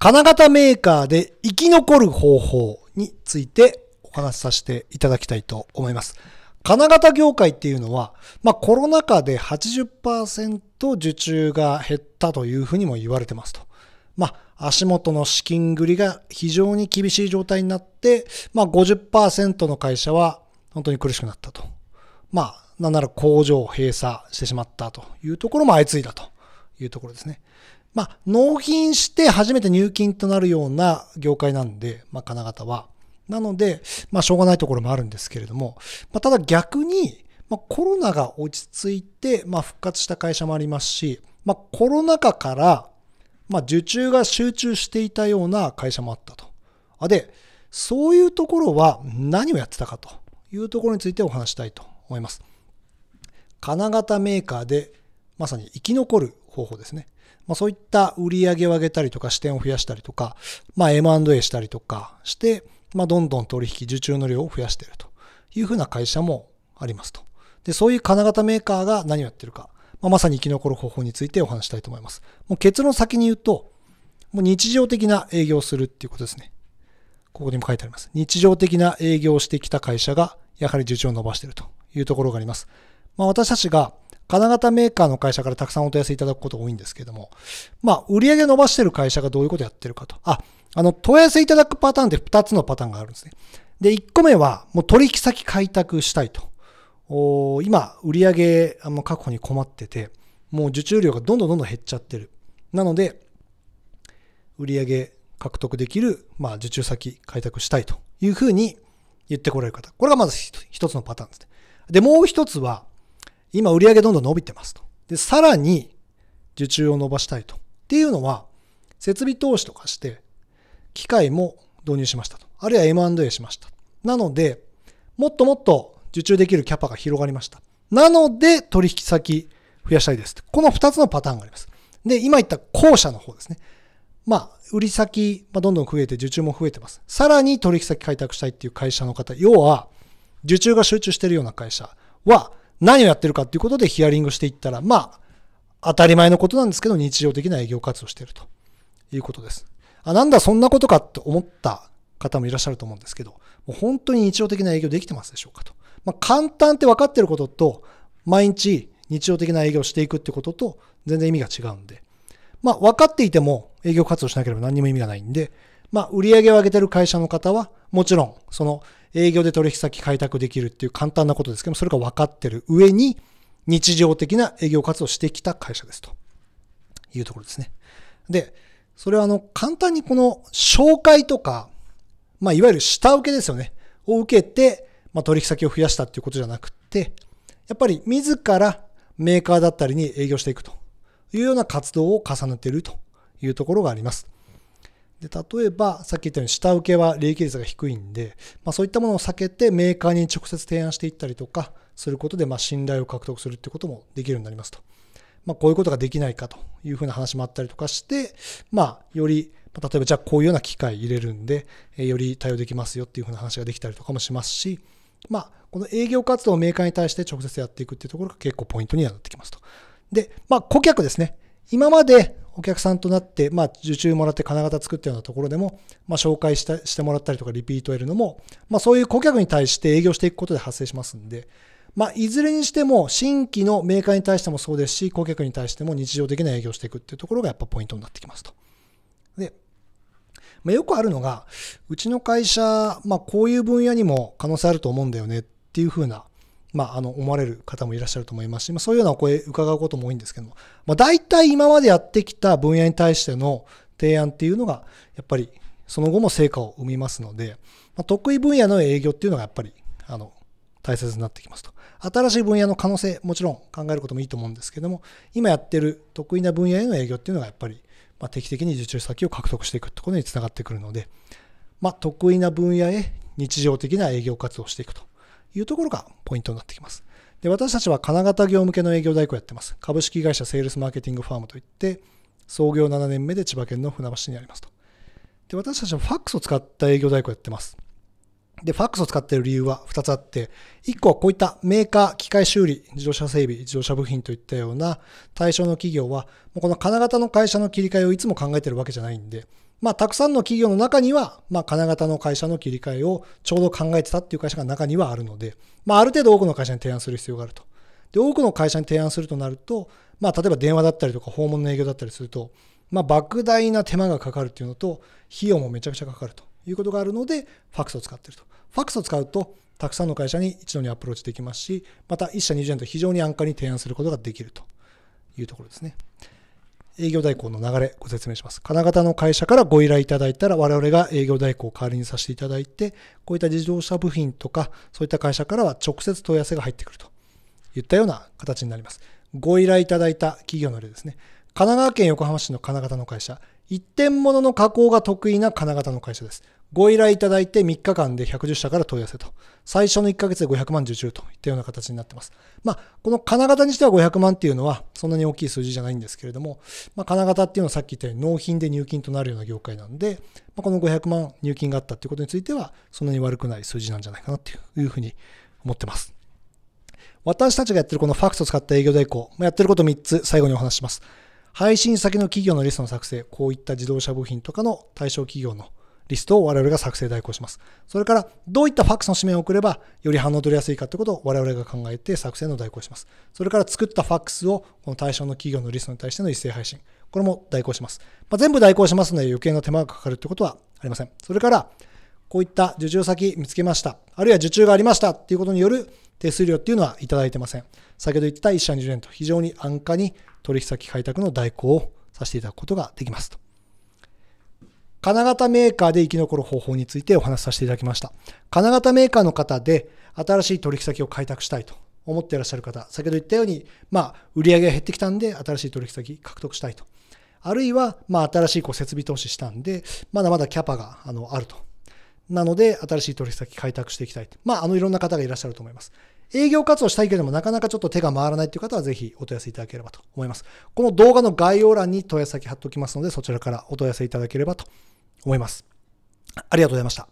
金型メーカーで生き残る方法についてお話しさせていただきたいと思います。金型業界っていうのは、まあ、コロナ禍で80%受注が減ったというふうにも言われてますと。まあ、足元の資金繰りが非常に厳しい状態になって、まあ50、の会社は本当に苦しくなったと。まあ、なんなら工場を閉鎖してしまったというところも相次いだというところですね。まあ、納品して初めて入金となるような業界なんで、まあ、金型は。なので、まあ、しょうがないところもあるんですけれども、まあ、ただ逆に、まあ、コロナが落ち着いて、まあ、復活した会社もありますし、まあ、コロナ禍から、まあ、受注が集中していたような会社もあったと。あで、そういうところは何をやってたかというところについてお話したいと思います。金型メーカーでまさに生き残る方法ですね。まあ、そういった売り上げを上げたりとか視点を増やしたりとか、まあ、M&A したりとかして、まあ、どんどん取引、受注の量を増やしているというふうな会社もありますと。で、そういう金型メーカーが何をやってるか、まあ、まさに生き残る方法についてお話したいと思います。もう結論先に言うと、もう日常的な営業をするっていうことですね。ここにも書いてあります。日常的な営業をしてきた会社が、やはり受注を伸ばしているというところがあります。まあ、私たちが、金型メーカーの会社からたくさんお問い合わせいただくこと多いんですけども、まあ、売上伸ばしてる会社がどういうことやってるかと。あ、あの、問い合わせいただくパターンって2つのパターンがあるんですね。で、1個目は、もう取引先開拓したいと。お今、売上あの確保に困ってて、もう受注量がどんどんどんどん減っちゃってる。なので、売上獲得できる、まあ、受注先開拓したいというふうに言ってこられる方。これがまず一つのパターンですね。で、もう一つは、今売上どんどん伸びてますと。で、さらに受注を伸ばしたいと。っていうのは、設備投資とかして、機械も導入しましたと。あるいは M&A しました。なので、もっともっと受注できるキャパが広がりました。なので、取引先増やしたいです。この二つのパターンがあります。で、今言った後者の方ですね。まあ、売り先、まあ、どんどん増えて、受注も増えてます。さらに取引先開拓したいっていう会社の方、要は、受注が集中してるような会社は、何をやってるかっていうことでヒアリングしていったら、まあ、当たり前のことなんですけど、日常的な営業活動してるということです。あ、なんだ、そんなことかと思った方もいらっしゃると思うんですけど、もう本当に日常的な営業できてますでしょうかと。まあ、簡単って分かってることと、毎日日常的な営業していくってことと、全然意味が違うんで、まあ、分かっていても営業活動しなければ何にも意味がないんで、まあ、売り上げを上げてる会社の方は、もちろん、その営業で取引先開拓できるっていう簡単なことですけども、それが分かってる上に、日常的な営業活動をしてきた会社ですというところですね。で、それはあの、簡単にこの紹介とか、まあ、いわゆる下請けですよね。を受けて、まあ、取引先を増やしたっていうことじゃなくて、やっぱり自らメーカーだったりに営業していくというような活動を重ねているというところがあります。で例えば、さっき言ったように下請けは利益率が低いんで、まあ、そういったものを避けてメーカーに直接提案していったりとかすることで、まあ、信頼を獲得するってこともできるようになりますと。まあ、こういうことができないかというふうな話もあったりとかして、まあ、より、例えばじゃあこういうような機械入れるんで、より対応できますよっていうふうな話ができたりとかもしますし、まあ、この営業活動をメーカーに対して直接やっていくっていうところが結構ポイントにはなってきますと。で、まあ、顧客ですね。今までお客さんとなって、まあ、受注もらって金型作ったようなところでも、まあ、紹介したしてもらったりとかリピートを得るのも、まあ、そういう顧客に対して営業していくことで発生しますんで、まあ、いずれにしても新規のメーカーに対してもそうですし顧客に対しても日常的な営業していくっていうところがやっぱポイントになってきますと。で、まあ、よくあるのがうちの会社、まあ、こういう分野にも可能性あると思うんだよねっていうふうなまあ、あの、思われる方もいらっしゃると思いますし、まあ、そういうようなお声伺うことも多いんですけども、まあ、大体今までやってきた分野に対しての提案っていうのが、やっぱりその後も成果を生みますので、まあ、得意分野の営業っていうのがやっぱり、あの、大切になってきますと。新しい分野の可能性、もちろん考えることもいいと思うんですけども、今やってる得意な分野への営業っていうのがやっぱり、まあ、定期的に受注先を獲得していくってことにつながってくるので、まあ、得意な分野へ日常的な営業活動をしていくと。いうところがポイントになってきます。で、私たちは金型業向けの営業代行やってます。株式会社セールスマーケティングファームといって、創業7年目で千葉県の船橋にありますと。で、私たちはファックスを使った営業代行やってます。で、ファックスを使っている理由は2つあって、1個はこういったメーカー、機械修理、自動車整備、自動車部品といったような対象の企業は、もうこの金型の会社の切り替えをいつも考えてるわけじゃないんで、まあ、たくさんの企業の中には、まあ、金型の会社の切り替えをちょうど考えてたっていう会社が中にはあるので、まあ、ある程度多くの会社に提案する必要があると。で、多くの会社に提案するとなると、まあ、例えば電話だったりとか訪問の営業だったりすると、まあ、莫大な手間がかかるっていうのと、費用もめちゃくちゃかかるということがあるので、ファクスを使ってると。ファクスを使うと、たくさんの会社に一度にアプローチできますし、また1社20円と非常に安価に提案することができるというところですね。営業代行の流れご説明します。金型の会社からご依頼いただいたら我々が営業代行を代わりにさせていただいて、こういった自動車部品とかそういった会社からは直接問い合わせが入ってくるといったような形になります。ご依頼いただいた企業の例ですね。神奈川県横浜市の金型の会社、一点物の加工が得意な金型の会社です。ご依頼いただいて3日間で110社から問い合わせと。最初の1ヶ月で500万受注といったような形になってます。まあ、この金型にしては500万っていうのはそんなに大きい数字じゃないんですけれども、まあ、金型っていうのはさっき言ったように納品で入金となるような業界なんで、まあ、この500万入金があったっていうことについては、そんなに悪くない数字なんじゃないかなっていうふうに思ってます。私たちがやってるこのファクスを使った営業代行、やってること3つ最後にお話します。配信先の企業のリストの作成、こういった自動車部品とかの対象企業のリストを我々が作成代行します。それから、どういったファックスの紙面を送れば、より反応取りやすいかということを我々が考えて作成の代行します。それから、作ったファックスをこの対象の企業のリストに対しての一斉配信。これも代行します。まあ、全部代行しますので、余計な手間がかかるということはありません。それから、こういった受注先見つけました。あるいは受注がありましたっていうことによる手数料っていうのはいただいてません。先ほど言った1社20円と非常に安価に取引先開拓の代行をさせていただくことができますと。金型メーカーで生き残る方法についてお話しさせていただきました。金型メーカーの方で新しい取引先を開拓したいと思っていらっしゃる方、先ほど言ったように、まあ、売上が減ってきたんで、新しい取引先獲得したいと。あるいは、まあ、新しいこう設備投資したんで、まだまだキャパがあのあると。なので、新しい取引先開拓していきたい。まあ、あの、いろんな方がいらっしゃると思います。営業活動したいけれども、なかなかちょっと手が回らないという方は、ぜひお問い合わせいただければと思います。この動画の概要欄に問い合わせ先貼っておきますので、そちらからお問い合わせいただければと思います。ありがとうございました。